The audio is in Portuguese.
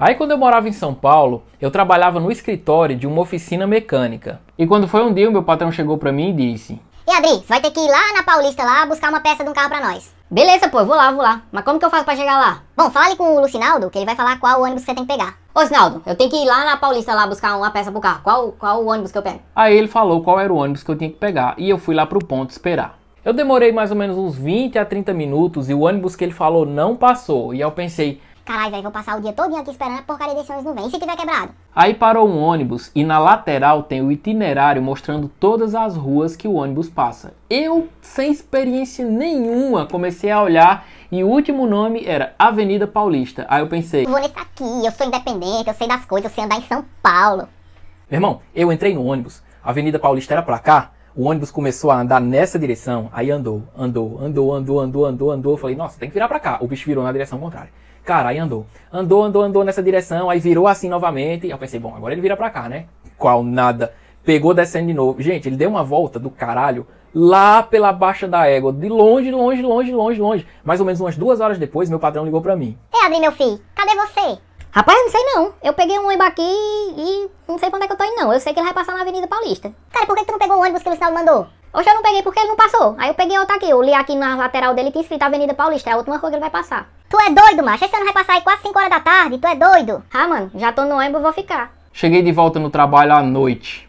Aí quando eu morava em São Paulo, eu trabalhava no escritório de uma oficina mecânica. E quando foi um dia, o meu patrão chegou para mim e disse: "E Adri, vai ter que ir lá na Paulista lá buscar uma peça de um carro para nós." Beleza, pô, vou lá, vou lá. Mas como que eu faço para chegar lá? Bom, fale com o Lucinaldo, que ele vai falar qual ônibus você tem que pegar. Ô, Sinaldo, eu tenho que ir lá na Paulista lá buscar uma peça pro carro. Qual, qual ônibus que eu pego? Aí ele falou qual era o ônibus que eu tinha que pegar e eu fui lá pro ponto esperar. Eu demorei mais ou menos uns 20 a 30 minutos e o ônibus que ele falou não passou. E eu pensei, Caralho, velho, vou passar o dia todo aqui esperando a porcaria desse ônibus não vem. se tiver quebrado? Aí parou um ônibus e na lateral tem o itinerário mostrando todas as ruas que o ônibus passa. Eu, sem experiência nenhuma, comecei a olhar e o último nome era Avenida Paulista. Aí eu pensei... Vou nesse aqui, eu sou independente, eu sei das coisas, eu sei andar em São Paulo. Meu irmão, eu entrei no ônibus, a Avenida Paulista era pra cá, o ônibus começou a andar nessa direção, aí andou, andou, andou, andou, andou, andou, andou. Eu falei, nossa, tem que virar para cá. O bicho virou na direção contrária. Cara, aí andou. Andou, andou, andou nessa direção, aí virou assim novamente. Eu pensei, bom, agora ele vira para cá, né? Qual nada. Pegou descendo de novo. Gente, ele deu uma volta do caralho lá pela Baixa da Égua, de longe, longe, longe, longe, longe. Mais ou menos umas duas horas depois, meu patrão ligou para mim. Ei, Adri, meu filho, cadê você? Rapaz, não sei não. Eu peguei um ônibus aqui e não sei pra onde é que eu tô indo não. Eu sei que ele vai passar na Avenida Paulista. Cara, por que, tu não pegou o ônibus que o Lucinaldo mandou? Oxe, eu não peguei porque ele não passou. Aí eu peguei outro aqui. Eu li aqui na lateral dele tinha escrito Avenida Paulista. É a última rua que ele vai passar. Tu é doido, macho? Esse ano vai passar aí quase 5 horas da tarde. Tu é doido? Ah, mano, já tô no ônibus, vou ficar. Cheguei de volta no trabalho à noite.